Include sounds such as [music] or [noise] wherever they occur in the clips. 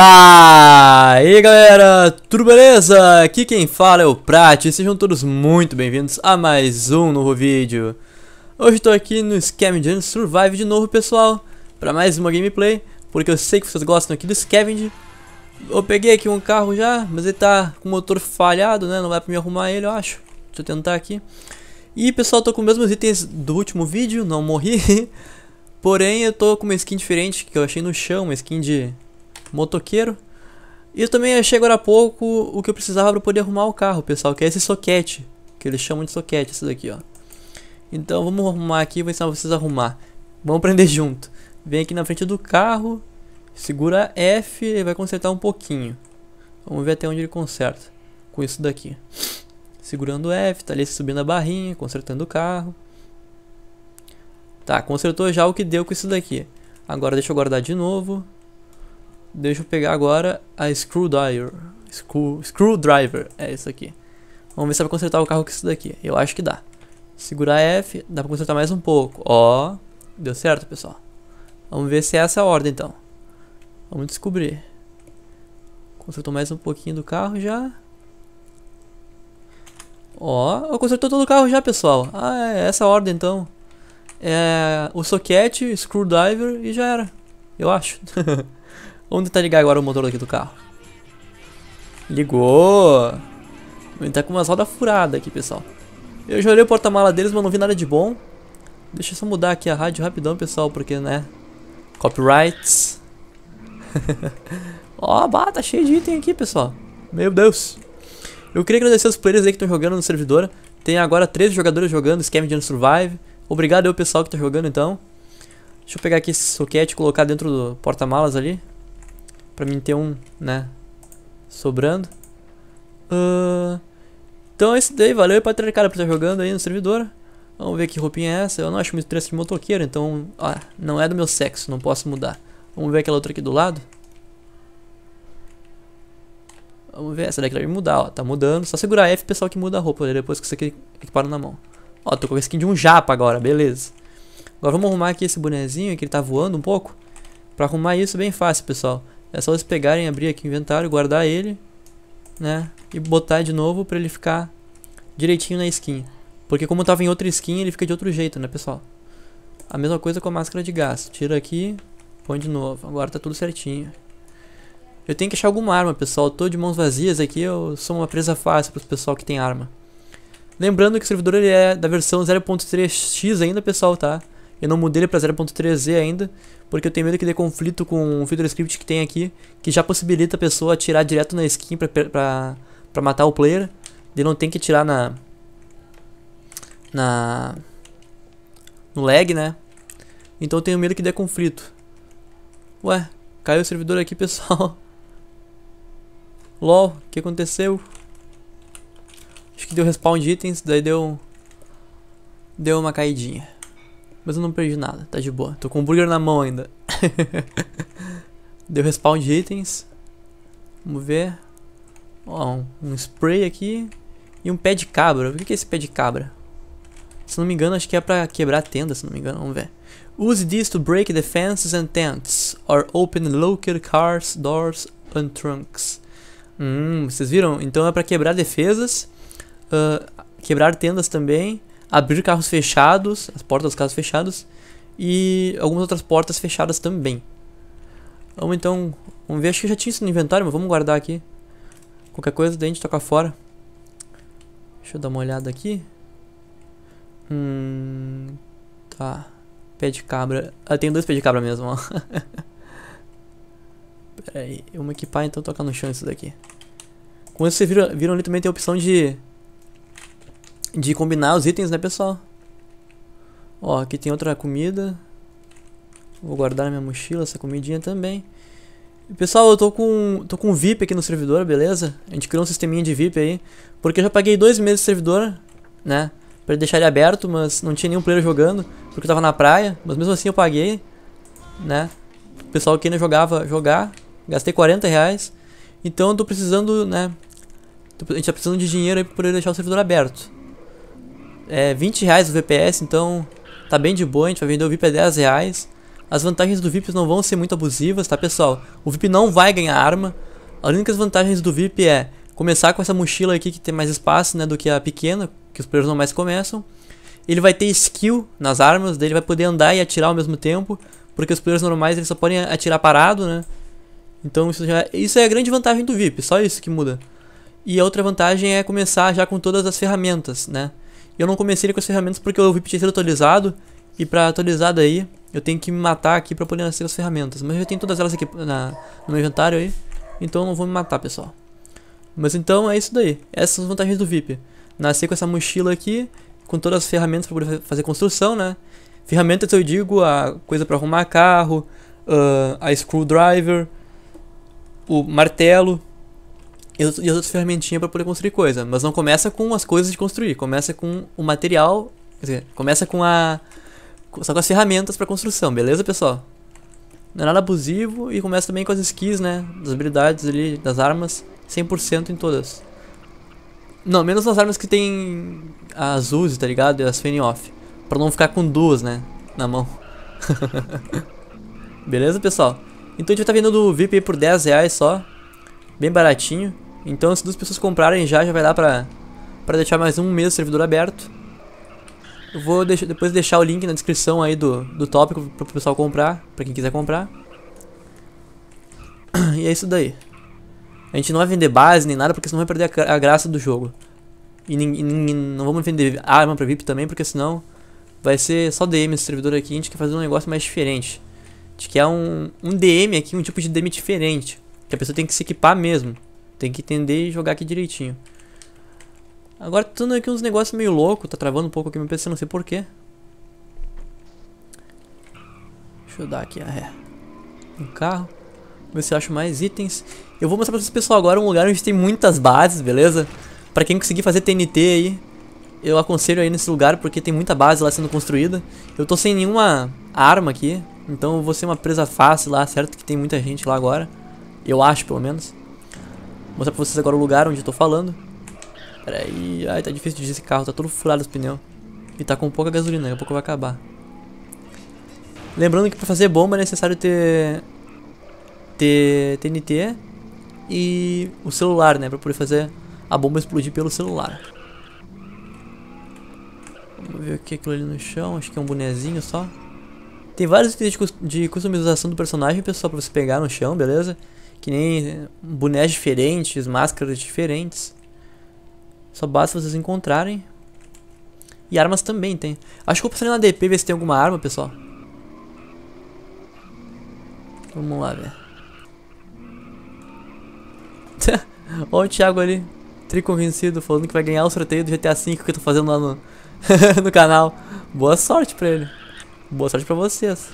E tá aí galera, tudo beleza? Aqui quem fala é o Prat sejam todos muito bem-vindos a mais um novo vídeo. Hoje estou aqui no Scavenger Survive de novo, pessoal, para mais uma gameplay, porque eu sei que vocês gostam aqui do Scavenger. Eu peguei aqui um carro já, mas ele tá com o motor falhado, né, não vai para me arrumar ele, eu acho. Deixa eu tentar aqui. E pessoal, tô com os mesmos itens do último vídeo, não morri. [laughs] Porém, eu tô com uma skin diferente que eu achei no chão, uma skin de motoqueiro. E também achei agora há pouco o que eu precisava para poder arrumar o carro, pessoal, que é esse soquete, que eles chamam de soquete, esse daqui, ó. Então vamos arrumar aqui, vou ensinar vocês a arrumar. Vamos prender [laughs] junto. Vem aqui na frente do carro, segura F, ele vai consertar um pouquinho. Vamos ver até onde ele conserta com isso daqui. Segurando F, tá ali subindo a barrinha, consertando o carro. Tá, consertou já o que deu com isso daqui. Agora deixa eu guardar de novo. Deixa eu pegar agora a Screwdriver. Screw, screwdriver, é isso aqui. Vamos ver se dá pra consertar o carro com isso daqui. Eu acho que dá. Segurar F, dá pra consertar mais um pouco. Ó, deu certo, pessoal. Vamos ver se é essa a ordem, então. Vamos descobrir. Consertou mais um pouquinho do carro já. Ó, eu consertou todo o carro já, pessoal. Ah, é essa a ordem, então. É o soquete, screwdriver e já era. Eu acho. [laughs] Vamos tentar tá ligar agora o motor aqui do carro. Ligou! Ele tá com umas rodas furadas aqui, pessoal. Eu já olhei o porta-mala deles, mas não vi nada de bom. Deixa eu só mudar aqui a rádio rapidão, pessoal, porque, né? Copyrights. [laughs] Ó, oh, tá cheio de item aqui, pessoal. Meu Deus. Eu queria agradecer os players aí que estão jogando no servidor. Tem agora 13 jogadores jogando Scavenging Survive. Obrigado aí, pessoal, que tá jogando, então. Deixa eu pegar aqui esse soquete e colocar dentro do porta-malas ali. Pra mim ter um, né? Sobrando. Uh, então é isso daí. Valeu, patriarcado, por estar jogando aí no servidor. Vamos ver que roupinha é essa. Eu não acho muito interessante de motoqueiro, então... Ah, não é do meu sexo, não posso mudar. Vamos ver aquela outra aqui do lado. Vamos ver, essa daqui deve mudar, ó. Tá mudando. Só segurar F, pessoal, que muda a roupa né, depois que você equipar na mão. Ó, tô com a skin de um japa agora, beleza. Agora vamos arrumar aqui esse bonezinho que ele tá voando um pouco. Pra arrumar isso, bem fácil, pessoal. É só eles pegarem, abrir aqui o inventário, guardar ele, né? E botar de novo pra ele ficar direitinho na skin. Porque como tava em outra skin, ele fica de outro jeito, né, pessoal? A mesma coisa com a máscara de gás. Tira aqui, põe de novo. Agora tá tudo certinho. Eu tenho que achar alguma arma, pessoal. Eu tô de mãos vazias aqui, eu sou uma presa fácil pros pessoal que tem arma. Lembrando que o servidor ele é da versão 0.3x ainda, pessoal, tá? Eu não mudei ele para 0.3z ainda, porque eu tenho medo que dê conflito com o filter script que tem aqui, que já possibilita a pessoa atirar direto na skin pra, pra, pra matar o player. Ele não tem que atirar na... Na... No lag, né? Então eu tenho medo que dê conflito. Ué, caiu o servidor aqui, [laughs] pessoal. LOL, o que aconteceu? Acho que deu respawn de itens, daí deu... Deu uma caidinha. Mas eu não perdi nada, tá de boa. Tô com o burger na mão ainda. [laughs] Deu respawn de itens. Vamos ver. Ó, um, um, spray aqui. E um pé de cabra. O que é esse pé de cabra? Se não me engano, acho que é pra quebrar a tenda, se não me engano. Vamos ver. Use this to break defenses and tents. Or open local cars, doors and trunks. Hum, vocês viram? Então é pra quebrar defesas. Uh, quebrar tendas também abrir carros fechados, as portas dos carros fechados e algumas outras portas fechadas também. Vamos então, vamos ver, acho que já tinha isso no inventário, mas vamos guardar aqui. Qualquer coisa daí a gente toca fora. Deixa eu dar uma olhada aqui. Hum, tá. Pé de cabra. Ah, tem dois pés de cabra mesmo, ó. [laughs] Pera aí, vamos equipar então tocar no chão isso daqui. Como vocês viram, viram ali também tem a opção de de combinar os itens, né, pessoal? Ó, aqui tem outra comida. Vou guardar na minha mochila essa comidinha também. Pessoal, eu tô com, tô com VIP aqui no servidor, beleza? A gente criou um sisteminha de VIP aí. Porque eu já paguei dois meses de servidor, né? Pra deixar ele aberto, mas não tinha nenhum player jogando. Porque eu tava na praia, mas mesmo assim eu paguei, né? O pessoal que ainda jogava, jogar. Gastei 40 reais. Então eu tô precisando, né? A gente tá precisando de dinheiro aí pra poder deixar o servidor aberto é 20 reais o VPS, então tá bem de boa, a gente vai vender o VIP a 10 reais. As vantagens do VIP não vão ser muito abusivas, tá pessoal? O VIP não vai ganhar arma. As únicas vantagens do VIP é começar com essa mochila aqui que tem mais espaço né, do que a pequena, que os players não mais começam. Ele vai ter skill nas armas, dele vai poder andar e atirar ao mesmo tempo, porque os players normais eles só podem atirar parado, né? Então isso, já, é, isso é a grande vantagem do VIP, só isso que muda. E a outra vantagem é começar já com todas as ferramentas, né? Eu não comecei ele com as ferramentas porque o VIP tinha sido atualizado. E pra atualizar daí, eu tenho que me matar aqui pra poder nascer as ferramentas. Mas eu já tenho todas elas aqui na, no meu inventário aí. Então eu não vou me matar, pessoal. Mas então é isso daí. Essas são as vantagens do VIP. Nascer com essa mochila aqui, com todas as ferramentas para poder fazer construção, né? Ferramentas eu digo a coisa para arrumar carro, uh, a screwdriver, o martelo, e as outras ferramentinhas para poder construir coisa. Mas não começa com as coisas de construir, começa com o material, quer dizer, começa com a só com as ferramentas para construção, beleza, pessoal? Não é nada abusivo e começa também com as skis, né, das habilidades ali, das armas, 100% em todas. Não, menos nas armas que tem as Uzi, tá ligado? E as Fane Off. Pra não ficar com duas, né? Na mão. [laughs] Beleza, pessoal? Então a gente vai tá vendendo o VIP por 10 reais só. Bem baratinho. Então se duas pessoas comprarem já, já vai dar pra, pra deixar mais um mês o servidor aberto. Eu vou deix depois deixar o link na descrição aí do, do tópico pro pessoal comprar, pra quem quiser comprar. [clears throat] E é isso daí. A gente não vai vender base nem nada, porque senão vai perder a, a graça do jogo. E, e não vamos vender arma pra VIP também, porque senão vai ser só DM esse servidor aqui. A gente quer fazer um negócio mais diferente. A gente quer um, um DM aqui, um tipo de DM diferente. Que a pessoa tem que se equipar mesmo. Tem que entender e jogar aqui direitinho. Agora tô dando aqui uns negócios meio louco, tá travando um pouco aqui meu PC, não sei porquê. Deixa eu dar aqui, a ah, ré. Um carro. Ver se eu acho mais itens. Eu vou mostrar pra vocês, pessoal, agora um lugar onde tem muitas bases, beleza? Pra quem conseguir fazer TNT aí, eu aconselho aí nesse lugar, porque tem muita base lá sendo construída. Eu tô sem nenhuma arma aqui, então eu vou ser uma presa fácil lá, certo? Que tem muita gente lá agora. Eu acho, pelo menos. Vou mostrar pra vocês agora o lugar onde eu tô falando. Pera aí. Ai, tá difícil de dirigir esse carro, tá todo furado os pneus. E tá com pouca gasolina, daqui a pouco vai acabar. Lembrando que pra fazer bomba é necessário ter... Ter TNT e o celular, né? Pra poder fazer a bomba explodir pelo celular. Vamos ver o que é aquilo ali no chão. Acho que é um bonezinho só. Tem vários itens de customização do personagem, pessoal, pra você pegar no chão, beleza? Que nem bonés diferentes, máscaras diferentes. Só basta vocês encontrarem. E armas também tem. Acho que eu vou na DP ver se tem alguma arma, pessoal. Vamos lá, velho. Olha [laughs] o Thiago ali, triconvencido, falando que vai ganhar o sorteio do GTA V que eu tô fazendo lá no, [laughs] no canal. Boa sorte pra ele. Boa sorte pra vocês.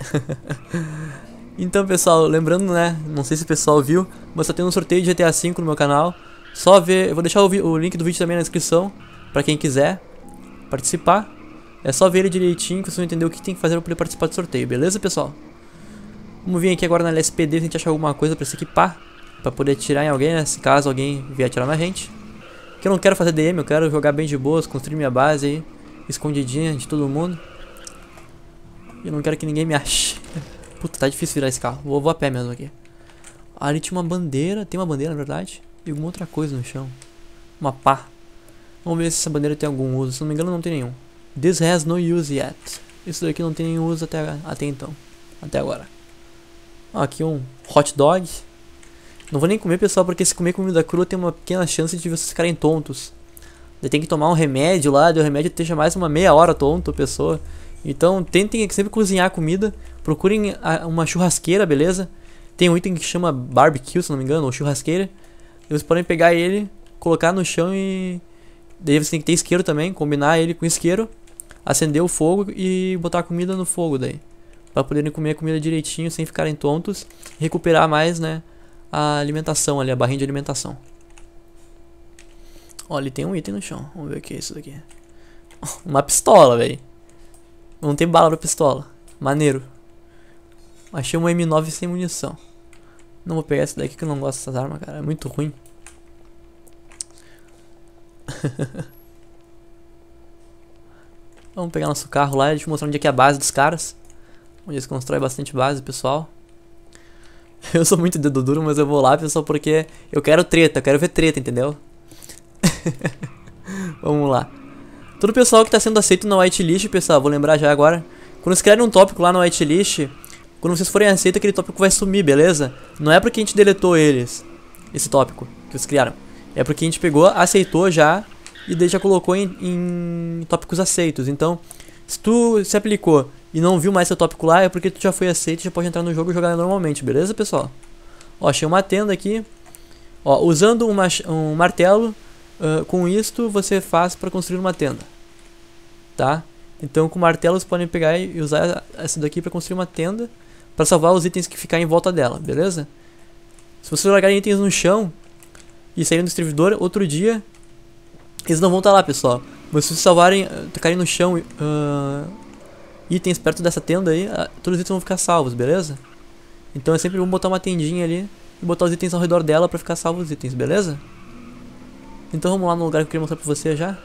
[laughs] Então, pessoal, lembrando, né? Não sei se o pessoal viu, mas tá tendo um sorteio de GTA V no meu canal. Só ver, eu vou deixar o, o link do vídeo também na descrição, pra quem quiser participar. É só ver ele direitinho que vocês vão entender o que tem que fazer pra poder participar do sorteio, beleza, pessoal? Vamos vir aqui agora na LSPD se a gente achar alguma coisa pra se equipar. Pra poder atirar em alguém, né? Se caso alguém vier atirar na gente. Que eu não quero fazer DM, eu quero jogar bem de boas, construir minha base aí. Escondidinha de todo mundo. Eu não quero que ninguém me ache. Puta, tá difícil virar esse carro. Vou, vou a pé mesmo aqui. Ali tinha uma bandeira. Tem uma bandeira, na verdade. E alguma outra coisa no chão. Uma pá. Vamos ver se essa bandeira tem algum uso. Se não me engano, não tem nenhum. This has no use yet. Isso daqui não tem nenhum uso até, até então. Até agora. aqui um hot dog. Não vou nem comer, pessoal, porque se comer comida crua tem uma pequena chance de vocês ficarem tontos. tem que tomar um remédio lá, deu remédio deixa mais uma meia hora tonto pessoa. Então tentem sempre cozinhar a comida. Procurem uma churrasqueira, beleza? Tem um item que chama barbecue, se não me engano, ou churrasqueira. Vocês podem pegar ele, colocar no chão e. Daí você tem que ter isqueiro também, combinar ele com isqueiro, acender o fogo e botar a comida no fogo daí. para poderem comer a comida direitinho, sem ficarem tontos, recuperar mais, né, a alimentação ali, a barrinha de alimentação. Olha, tem um item no chão. Vamos ver o que é isso daqui. [laughs] Uma pistola, velho. Não tem bala pra pistola. Maneiro. Achei uma M9 sem munição. Não vou pegar essa daqui que eu não gosto dessas armas, cara. É muito ruim. [laughs] Vamos pegar nosso carro lá. e te mostrar onde é que é a base dos caras. Onde eles constroem bastante base, pessoal. [laughs] Eu sou muito dedo duro, mas eu vou lá, pessoal, porque eu quero treta. Eu quero ver treta, entendeu? [laughs] Vamos lá. Todo o pessoal que está sendo aceito na whitelist, pessoal, vou lembrar já agora. Quando vocês criarem um tópico lá na whitelist, quando vocês forem aceitos, aquele tópico vai sumir, beleza? Não é porque a gente deletou eles, esse tópico que vocês criaram. É porque a gente pegou, aceitou já e daí já colocou em, em tópicos aceitos. Então, se tu se aplicou e não viu mais seu tópico lá, é porque tu já foi aceito e já pode entrar no jogo e jogar normalmente, beleza, pessoal? Ó, achei uma tenda aqui. Ó, usando um, um martelo, ah, com isto você faz para construir uma tenda, tá? Então com martelo vocês podem pegar e usar essa daqui para construir uma tenda para salvar os itens que ficar em volta dela, beleza? Se vocês largar itens no chão e saírem do servidor outro dia eles não vão estar tá lá, pessoal. Mas se vocês salvarem, ah, tocarem no chão uh, itens perto dessa tenda aí, uh, todos os itens vão ficar salvos, beleza? Então é sempre bom botar uma tendinha ali e botar os itens ao redor dela para ficar salvos os itens, beleza? Então vamos lá no lugar que eu queria mostrar pra você já.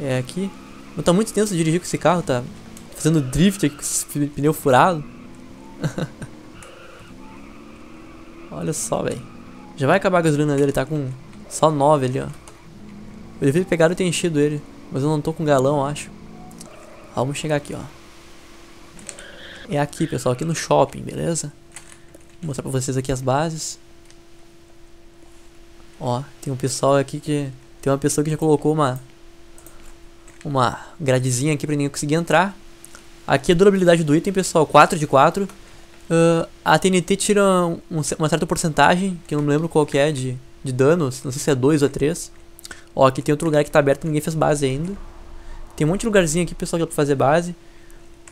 É aqui. Mas tá muito tenso dirigir com esse carro, tá fazendo drift aqui com esse pneu furado. [laughs] Olha só, velho. Já vai acabar a gasolina dele, tá com só 9 ali, ó. Eu devia pegar e ter enchido ele, mas eu não tô com galão, acho. Ah, vamos chegar aqui, ó. É aqui, pessoal, aqui no shopping, beleza? Vou mostrar pra vocês aqui as bases. Ó, tem um pessoal aqui que... Tem uma pessoa que já colocou uma... Uma gradezinha aqui pra ninguém conseguir entrar. Aqui a é durabilidade do item, pessoal, 4 de 4. Uh, ah, a TNT tira um, uma certa porcentagem, que eu não lembro qual que é, de, de danos. Não sei se é 2 ou 3. É Ó, aqui tem outro lugar que tá aberto, ninguém fez base ainda. Tem um monte de lugarzinho aqui, pessoal, que dá pra fazer base.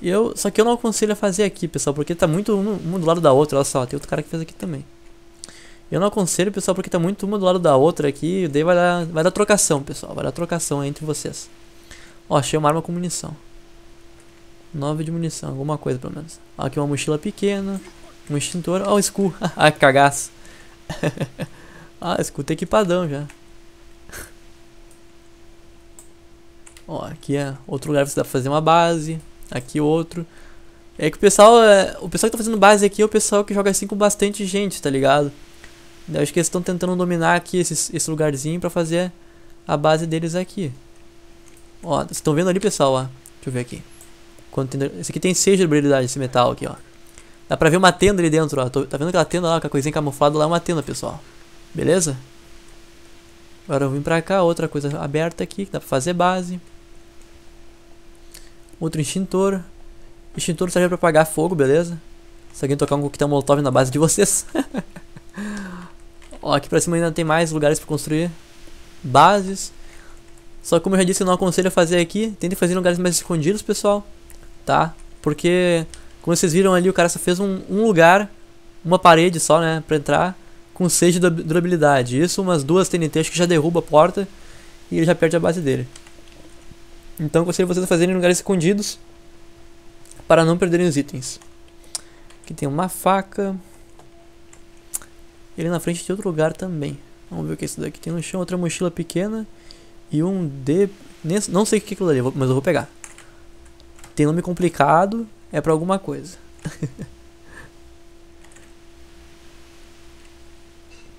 Eu, só que eu não aconselho a fazer aqui, pessoal, porque tá muito um, um do lado da outra, olha só, tem outro cara que fez aqui também. Eu não aconselho, pessoal, porque tá muito uma do lado da outra aqui. Daí vai dar, vai dar trocação, pessoal. Vai dar trocação entre vocês. Ó, achei uma arma com munição. 9 de munição, alguma coisa pelo menos. Ó, aqui uma mochila pequena. Um extintor. Ó, o escu. [laughs] ah, cagaço. [laughs] ah, escu tá equipadão já. Ó, aqui é outro lugar que dá pra fazer uma base. Aqui outro. É que o pessoal, é, o pessoal que tá fazendo base aqui é o pessoal que joga assim com bastante gente, tá ligado? Eu acho que eles estão tentando dominar aqui esses, esse lugarzinho para fazer a base deles aqui. Ó, vocês estão vendo ali, pessoal, ó. Deixa eu ver aqui. esse aqui tem 6 de durabilidade, esse metal aqui, ó. Dá pra ver uma tenda ali dentro, ó. Tô, tá vendo aquela tenda lá, com a coisinha camuflada lá? É uma tenda, pessoal. Beleza? Agora eu vim pra cá, outra coisa aberta aqui, que dá pra fazer base. Outro extintor. Extintor serve pra apagar fogo, beleza? Se alguém tocar um coquetel molotov na base de vocês. [laughs] Ó, aqui pra cima ainda tem mais lugares pra construir. Bases. Só como eu já disse, eu não aconselho a fazer aqui. Tentem fazer em lugares mais escondidos, pessoal. Tá? Porque, como vocês viram ali, o cara só fez um, um lugar, uma parede só, né? Pra entrar com 6 de durabilidade. Isso, umas duas TNT, acho que já derruba a porta. E ele já perde a base dele. Então, aconselho vocês a fazerem em lugares escondidos. Para não perderem os itens. Aqui tem uma faca. Ele na frente de outro lugar também. Vamos ver o que é isso daqui. Tem no chão outra mochila pequena. E um D... Não sei o que é aquilo ali, mas eu vou pegar. Tem nome complicado. É pra alguma coisa.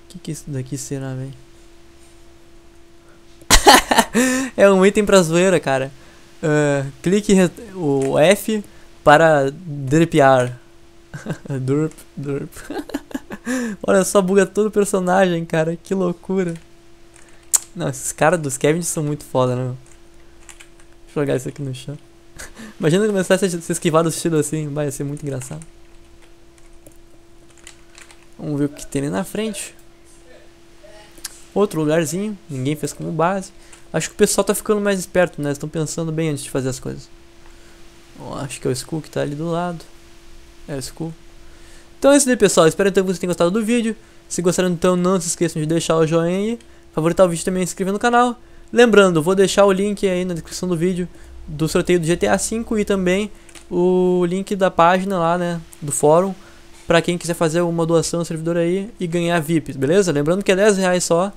O [laughs] que, que é isso daqui será, velho? [laughs] é um item pra zoeira, cara. Uh, clique o F para derpear. [laughs] derp, derp. [laughs] Olha só, buga todo o personagem, cara. Que loucura. Não, esses caras dos Kevin são muito foda, né? Deixa eu jogar isso aqui no chão. [laughs] Imagina começar a se esquivar do estilo assim. Vai ser muito engraçado. Vamos ver o que tem ali na frente. Outro lugarzinho. Ninguém fez como base. Acho que o pessoal tá ficando mais esperto, né? Estão pensando bem antes de fazer as coisas. Oh, acho que é o Skull que tá ali do lado. É o Skull. Então é isso aí pessoal, espero então que vocês tenham gostado do vídeo. Se gostaram então não se esqueçam de deixar o joinha, favoritar o vídeo também se inscrever no canal. Lembrando, vou deixar o link aí na descrição do vídeo do sorteio do GTA V e também o link da página lá, né, do fórum, para quem quiser fazer uma doação no servidor aí e ganhar VIP, beleza? Lembrando que é 10 reais só,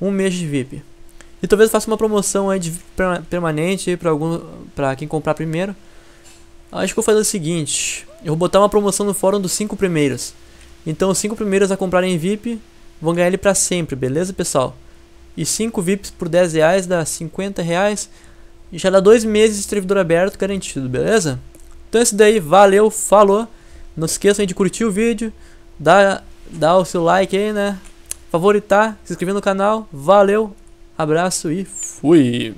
um mês de VIP. E talvez faça uma promoção aí de permanente para algum, para quem comprar primeiro. Ah, acho que vou fazer o seguinte, eu vou botar uma promoção no fórum dos 5 primeiros. Então os 5 primeiros a comprarem VIP vão ganhar ele para sempre, beleza pessoal? E 5 VIPs por 10 reais dá 50 reais. E já dá 2 meses de servidor aberto garantido, beleza? Então é isso daí, valeu, falou. Não se esqueçam de curtir o vídeo, dar, dar o seu like aí, né? Favoritar, se inscrever no canal, valeu, abraço e fui!